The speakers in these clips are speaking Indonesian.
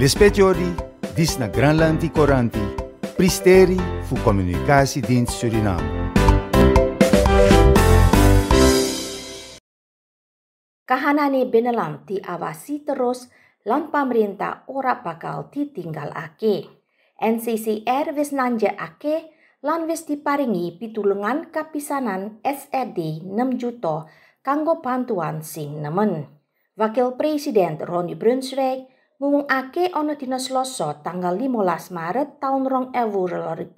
Lespetiori, dis na Granlanti Coranti, Pristeri fu Communicatiedienst Suriname. Kahanane benelam ti awasi terus lan pemerintah ora bakal ditinggal ake. NCCR wis nanja ake lan wis diparingi pitulungan kapisanan SED 6 juta kanggo bantuan sing nemen. Wakil Presiden Ronny Brunswijk ngumumake ana dina Selasa tanggal 15 Maret taun 2022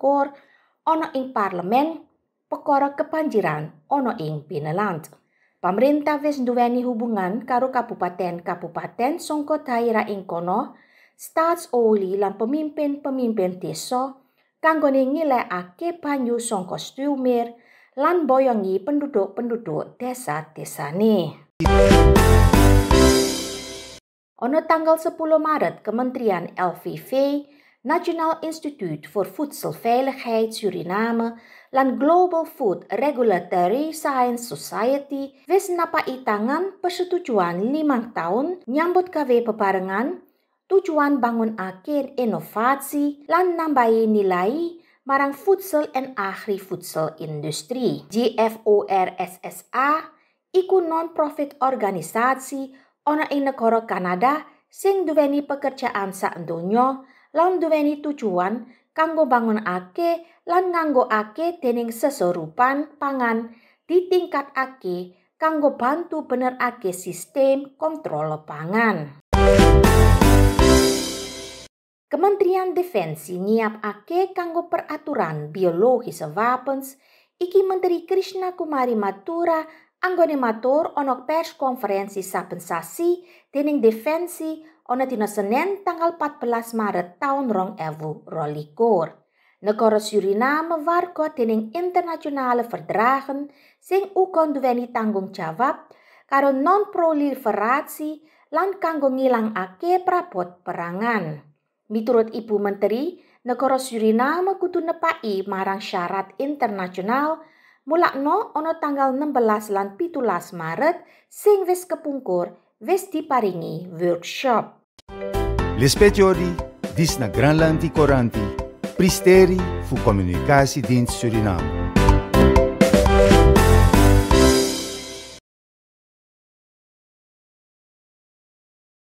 ana ing parlemen perkara kepanjiran ana ing Beneland. Pemerintah wis duweni hubungan karo kabupaten-kabupaten songko daerah ing kono, oli lan pemimpin-pemimpin desa kanggo ngilekake banyu songko stumir lan boyongi penduduk-penduduk desa-desane. Ono tanggal 10 Maret, Kementerian LVV, National Institute for Food Veiligheid Suriname, dan Global Food Regulatory Science Society wis napa tangan persetujuan lima tahun nyambut KW peparengan tujuan bangun akhir inovasi dan nambahi nilai marang futsal dan agri futsal industri GFORSSA iku non-profit organisasi ana ing negara Kanada sing duweni pekerjaan sak donya lan duweni tujuan kanggo bangunake lan nganggoake dening sesorupan pangan di ditingkatake kanggo bantu benerake sistem kontrol pangan. Kementerian Defensi nyiapake kanggo peraturan biologis weapons iki Menteri Krishna Kumari Matura anggone matur onok pers konferensi saben sasi dening Defensi ana dina Senin tanggal 14 Maret tahun rong taun rolikur. Negara Suriname warga dening internasionale verdragen sing ukon duweni tanggung jawab karo non proliferasi lan kanggo ake prabot perangan. Miturut Ibu Menteri, negara Suriname kudu nepai marang syarat internasional mulakno ono tanggal 16 lan pitulas Maret sing wis kepungkur wis diparingi workshop. L'ispettori disna Granlanti Coranti, pristeri fu comunicasi din Suriname.